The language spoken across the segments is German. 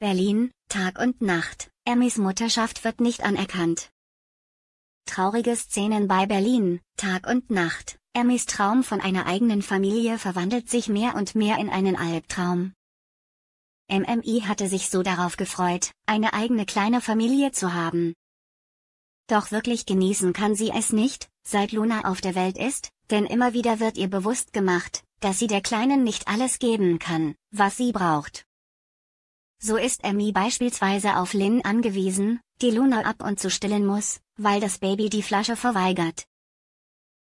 Berlin, Tag und Nacht, Emmys Mutterschaft wird nicht anerkannt. Traurige Szenen bei Berlin, Tag und Nacht, Emmys Traum von einer eigenen Familie verwandelt sich mehr und mehr in einen Albtraum. MMI hatte sich so darauf gefreut, eine eigene kleine Familie zu haben. Doch wirklich genießen kann sie es nicht, seit Luna auf der Welt ist, denn immer wieder wird ihr bewusst gemacht, dass sie der Kleinen nicht alles geben kann, was sie braucht. So ist Emmy beispielsweise auf Lynn angewiesen, die Luna ab und zu stillen muss, weil das Baby die Flasche verweigert.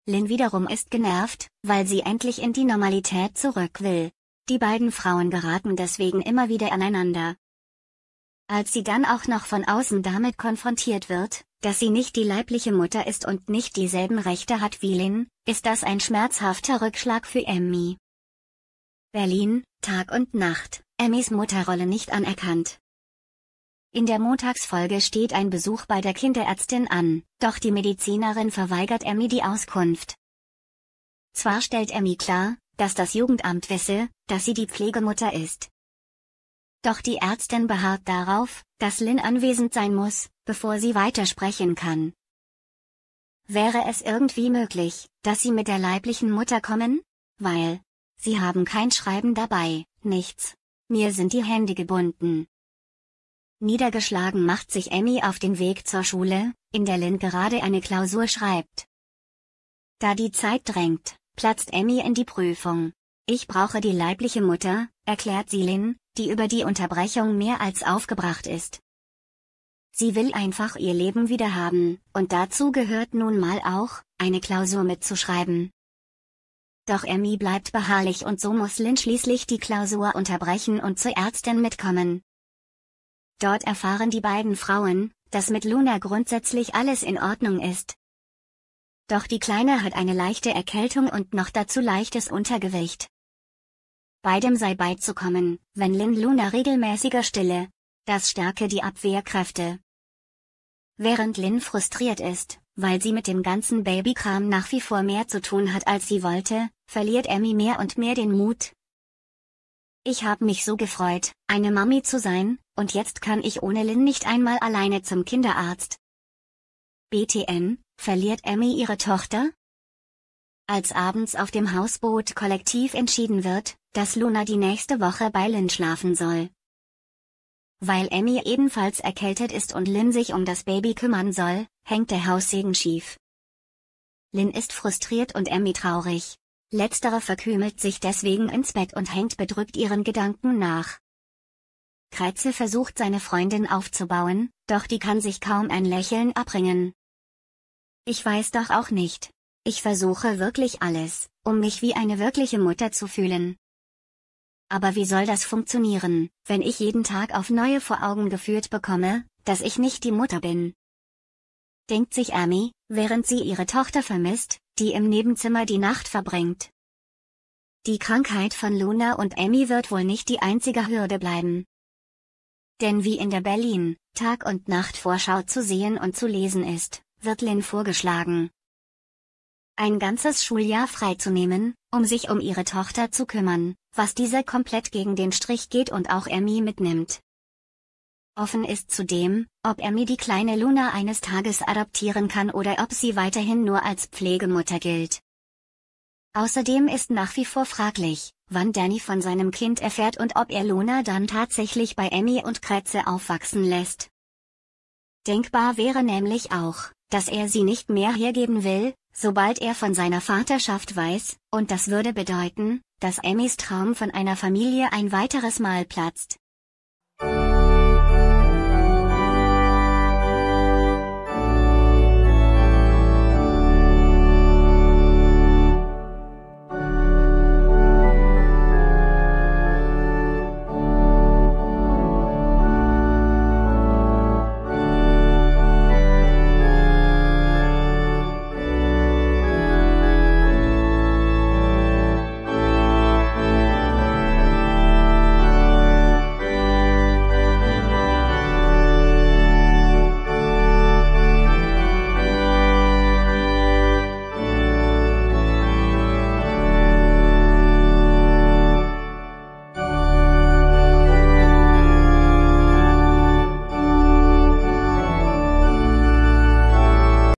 Lynn wiederum ist genervt, weil sie endlich in die Normalität zurück will. Die beiden Frauen geraten deswegen immer wieder aneinander. Als sie dann auch noch von außen damit konfrontiert wird, dass sie nicht die leibliche Mutter ist und nicht dieselben Rechte hat wie Lynn, ist das ein schmerzhafter Rückschlag für Emmy. Berlin, Tag und Nacht, Emmys Mutterrolle nicht anerkannt. In der Montagsfolge steht ein Besuch bei der Kinderärztin an, doch die Medizinerin verweigert Emmy die Auskunft. Zwar stellt Emmy klar, dass das Jugendamt wisse, dass sie die Pflegemutter ist, doch die Ärztin beharrt darauf, dass Lin anwesend sein muss, bevor sie weitersprechen kann. Wäre es irgendwie möglich, dass Sie mit der leiblichen Mutter kommen? Weil, Sie haben kein Schreiben dabei, nichts. Mir sind die Hände gebunden. Niedergeschlagen macht sich Emmy auf den Weg zur Schule, in der Lynn gerade eine Klausur schreibt. Da die Zeit drängt, platzt Emmy in die Prüfung. Ich brauche die leibliche Mutter, erklärt sie Lynn, die über die Unterbrechung mehr als aufgebracht ist. Sie will einfach ihr Leben wieder haben, und dazu gehört nun mal auch, eine Klausur mitzuschreiben. Doch Emmy bleibt beharrlich und so muss Lynn schließlich die Klausur unterbrechen und zur Ärztin mitkommen. Dort erfahren die beiden Frauen, dass mit Luna grundsätzlich alles in Ordnung ist. Doch die Kleine hat eine leichte Erkältung und noch dazu leichtes Untergewicht. Beidem sei beizukommen, wenn Lin Luna regelmäßiger stille. Das stärke die Abwehrkräfte. Während Lin frustriert ist, weil sie mit dem ganzen Babykram nach wie vor mehr zu tun hat als sie wollte, verliert Emmy mehr und mehr den Mut. Ich habe mich so gefreut, eine Mami zu sein, und jetzt kann ich ohne Lin nicht einmal alleine zum Kinderarzt. BTN, verliert Emmy ihre Tochter? Als abends auf dem Hausboot kollektiv entschieden wird, dass Luna die nächste Woche bei Lynn schlafen soll. Weil Emmy ebenfalls erkältet ist und Lynn sich um das Baby kümmern soll, hängt der Haussegen schief. Lynn ist frustriert und Emmy traurig. Letztere verkümelt sich deswegen ins Bett und hängt bedrückt ihren Gedanken nach. Kreize versucht seine Freundin aufzubauen, doch die kann sich kaum ein Lächeln abbringen. Ich weiß doch auch nicht. Ich versuche wirklich alles, um mich wie eine wirkliche Mutter zu fühlen. Aber wie soll das funktionieren, wenn ich jeden Tag auf neue vor Augen geführt bekomme, dass ich nicht die Mutter bin? Denkt sich Amy, während sie ihre Tochter vermisst, die im Nebenzimmer die Nacht verbringt. Die Krankheit von Luna und Amy wird wohl nicht die einzige Hürde bleiben. Denn wie in der Berlin Tag- und Nacht Vorschau zu sehen und zu lesen ist, wird Lynn vorgeschlagen, ein ganzes Schuljahr freizunehmen, um sich um ihre Tochter zu kümmern, was dieser komplett gegen den Strich geht und auch Emmy mitnimmt. Offen ist zudem, ob Emmy die kleine Luna eines Tages adoptieren kann oder ob sie weiterhin nur als Pflegemutter gilt. Außerdem ist nach wie vor fraglich, wann Danny von seinem Kind erfährt und ob er Luna dann tatsächlich bei Emmy und Kretze aufwachsen lässt. Denkbar wäre nämlich auch, dass er sie nicht mehr hergeben will, sobald er von seiner Vaterschaft weiß, und das würde bedeuten, dass Emmys Traum von einer Familie ein weiteres Mal platzt.